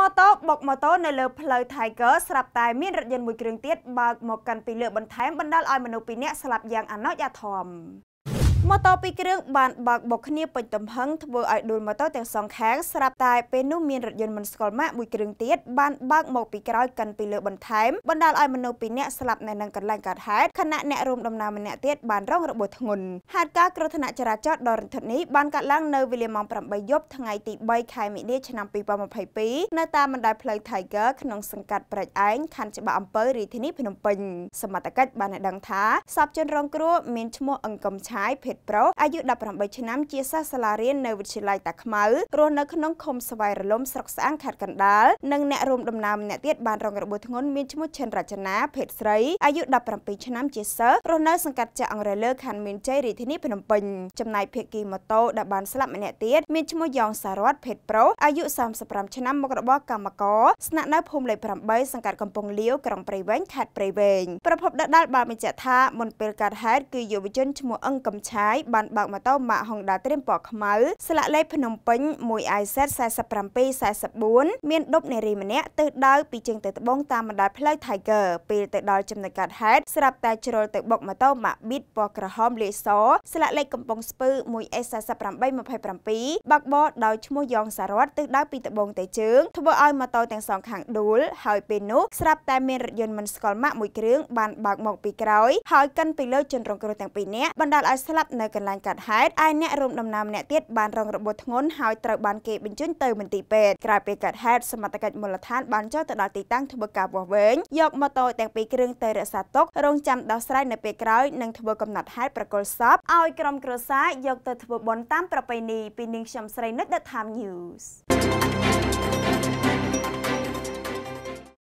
ម៉ូតូបុកម៉ូតូនៅលើផ្លូវ Tiger ស្រាប់តែមានរថយន្តមួយគ្រឿងទៀតបើកមកកាន់ពីលើបន្ថែមបណ្ដាលឲ្យមនុស្សពីរនាក់ស្លាប់យ៉ាងអណោចអាធំម៉ូតូពីរគ្រឿងបានបើកបុកគ្នាពេញទំហឹងធ្វើឲ្យដួលម៉ូតូទាំងសងខាងស្រាប់តែពេលនោះមានរថយន្តមិនស្គាល់ម៉ាកមួយគ្រឿងទៀតបានបើកមកពីក្រោយកាន់ពីលើបន្ថែមបណ្ដាលឲ្យមនុស្សពីរនាក់ស្លាប់នៅនឹងកន្លែងកើតហេតុខណៈអ្នករួមដំណើរម្នាក់ទៀតបានរងរបួសធ្ងន់ហេតុការណ៍គ្រោះថ្នាក់ចរាចរណ៍ដ៏រន្ធត់នេះបានកើតឡើងនៅវេលាម៉ោង8យប់ថ្ងៃទី3ខែមីនាឆ្នាំ2022នៅតាមបណ្ដាផ្លូវ Tiger ក្នុងសង្កាត់ប្រែកឯងខណ្ឌច្បារអំពើរាជធានីភ្នំពេញសមត្ថកិច្ចបានដឹងថាសពជនរងគ្រោះមានឈ្មោះអង្គឹមឆាយភេតប្រុសអាយុ18ឆ្នាំជាសិស្សសាលារៀននៅវិទ្យាល័យតាខ្មៅរស់នៅក្នុងឃុំស្វាយរលំស្រុកស្អាងខេត្តកណ្ដាលនិងអ្នករួមដំណើរម្នាក់ទៀតបានរងរបួសធ្ងន់មានឈ្មោះឈិនរចនាភេទស្រីអាយុ17ឆ្នាំជាសិស្សរស់នៅសង្កាត់ចាក់អង្រលើខណ្ឌមានជ័យរាជធានីភ្នំពេញចំណែកភេកគីម៉ូតូដែលបានស្លាប់ម្នាក់ទៀតមានឈ្មោះយ៉ងសារ៉ាត់ភេទប្រុសអាយុ35ឆ្នាំមករបស់កម្មករស្នាក់នៅភូមិលេខ8សង្កាត់កំពង់លាវក្រុងព្រៃវែងខេត្តព្រៃវែងប្រភពដដាលបានបញ្ជាក់ថាមុនពេលកើតហេតុគឺយុវជនឈ្មោះអង្គកំឆាហាយបានបើកម៉ូតូម៉ាក Honda ត្រៀមពណ៌ខ្មៅស្លាកលេខភ្នំពេញ 1IZ4744 មានដប់នារីម្នាក់ទិសដៅពីជើងទៅត្បូងតាមបណ្ដោយផ្លូវ Tiger ពេលទៅដល់ចំណុចកាត់ហេតុស្រាប់តែជ្រុលទៅបុកម៉ូតូម៉ាក Beat ពណ៌ក្រហមលាយសស្លាកលេខកំពង់ស្ពឺ 1S4827 បើកបរដោយឈ្មោះយ៉ងសារ៉ាត់ទិសដៅពីត្បូងទៅជើងធ្វើឲ្យម៉ូតូទាំងសងខាងដួលហើយពេលនោះស្រាប់តែមានរថយន្តមិនស្គាល់ម៉ាកមួយគ្រឿងបានបើកមក ពីក្រោយហើយកិនពីលើជនរងគ្រោះទាំងពីរនាក់បណ្ដាលឲ្យស្លាប់នៅកន្លែងកើតហេតុឯអ្នករួមដំណើរម្នាក់ទៀតបានរងរបួសធ្ងន់ហើយត្រូវបានគេបញ្ជូនទៅមន្ទីរពេទ្យក្រោយពេលកើតហេតុសមត្ថកិច្ចមូលដ្ឋានបានចុះទៅដល់ទីតាំងធ្វើការវាស់វែងយកម៉ូតូទាំងពីរគ្រឿងទៅរក្សាទុករងចាំដោះស្រាយនៅពេលក្រោយនិងធ្វើកំណត់ហេតុប្រកុលសពឲ្យក្រុមគ្រួសារយកទៅធ្វើបុណ្យតាមប្រពៃណីពីនាងខ្ញុំស្រីនិច The Time News